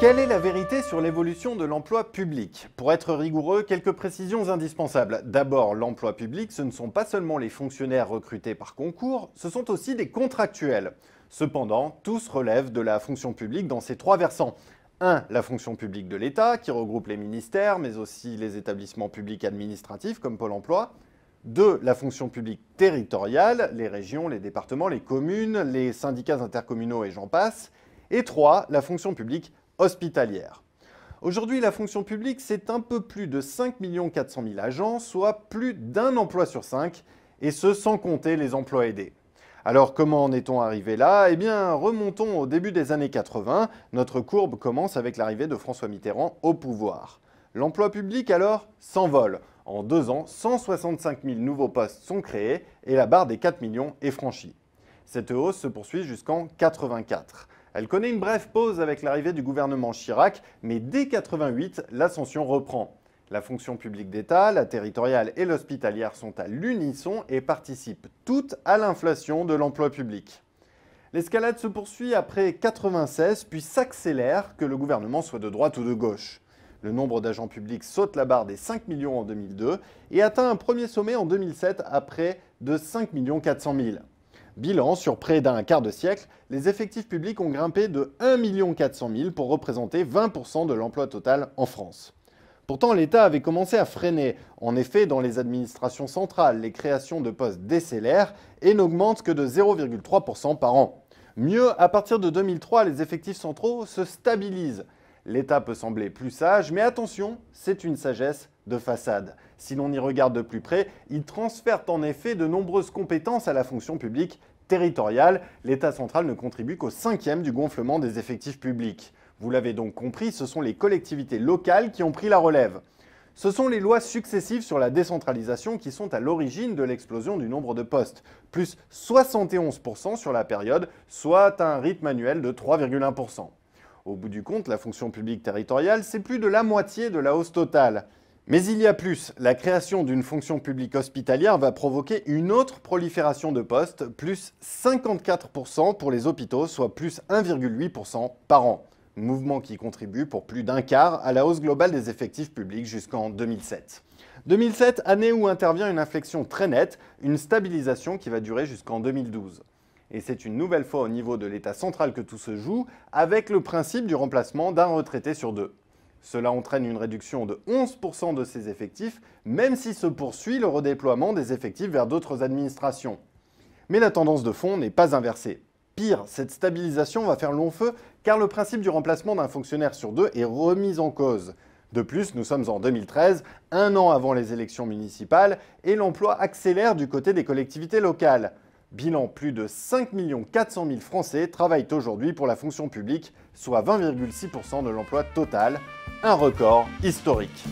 Quelle est la vérité sur l'évolution de l'emploi public Pour être rigoureux, quelques précisions indispensables. D'abord, l'emploi public, ce ne sont pas seulement les fonctionnaires recrutés par concours, ce sont aussi des contractuels. Cependant, tous relèvent de la fonction publique dans ces trois versants. 1. La fonction publique de l'État, qui regroupe les ministères, mais aussi les établissements publics administratifs comme Pôle Emploi. 2. La fonction publique territoriale, les régions, les départements, les communes, les syndicats intercommunaux et j'en passe. Et 3. La fonction publique hospitalière. Aujourd'hui, la fonction publique, c'est un peu plus de 5 400 000 agents, soit plus d'un emploi sur cinq, et ce sans compter les emplois aidés. Alors comment en est-on arrivé là Eh bien, remontons au début des années 80. Notre courbe commence avec l'arrivée de François Mitterrand au pouvoir. L'emploi public alors s'envole. En deux ans, 165 000 nouveaux postes sont créés et la barre des 4 millions est franchie. Cette hausse se poursuit jusqu'en 84. Elle connaît une brève pause avec l'arrivée du gouvernement Chirac, mais dès 88, l'ascension reprend. La fonction publique d'État, la territoriale et l'hospitalière sont à l'unisson et participent toutes à l'inflation de l'emploi public. L'escalade se poursuit après 96 puis s'accélère que le gouvernement soit de droite ou de gauche. Le nombre d'agents publics saute la barre des 5 millions en 2002 et atteint un premier sommet en 2007 après de 5 400 000. Bilan, sur près d'un quart de siècle, les effectifs publics ont grimpé de 1 400 000 pour représenter 20% de l'emploi total en France. Pourtant, l'État avait commencé à freiner. En effet, dans les administrations centrales, les créations de postes décélèrent et n'augmentent que de 0,3% par an. Mieux, à partir de 2003, les effectifs centraux se stabilisent. L'État peut sembler plus sage, mais attention, c'est une sagesse de façade. Si l'on y regarde de plus près, il transfère en effet de nombreuses compétences à la fonction publique territoriale. L'État central ne contribue qu'au cinquième du gonflement des effectifs publics. Vous l'avez donc compris, ce sont les collectivités locales qui ont pris la relève. Ce sont les lois successives sur la décentralisation qui sont à l'origine de l'explosion du nombre de postes, plus 71% sur la période, soit un rythme annuel de 3,1%. Au bout du compte, la fonction publique territoriale, c'est plus de la moitié de la hausse totale. Mais il y a plus, la création d'une fonction publique hospitalière va provoquer une autre prolifération de postes, plus 54% pour les hôpitaux, soit plus 1,8% par an. Mouvement qui contribue pour plus d'un quart à la hausse globale des effectifs publics jusqu'en 2007. 2007, année où intervient une inflexion très nette, une stabilisation qui va durer jusqu'en 2012. Et c'est une nouvelle fois au niveau de l'État central que tout se joue, avec le principe du remplacement d'un retraité sur deux. Cela entraîne une réduction de 11% de ses effectifs, même si se poursuit le redéploiement des effectifs vers d'autres administrations. Mais la tendance de fond n'est pas inversée. Pire, cette stabilisation va faire long feu car le principe du remplacement d'un fonctionnaire sur deux est remis en cause. De plus, nous sommes en 2013, un an avant les élections municipales, et l'emploi accélère du côté des collectivités locales. Bilan, plus de 5 400 000 Français travaillent aujourd'hui pour la fonction publique, soit 20,6% de l'emploi total, un record historique.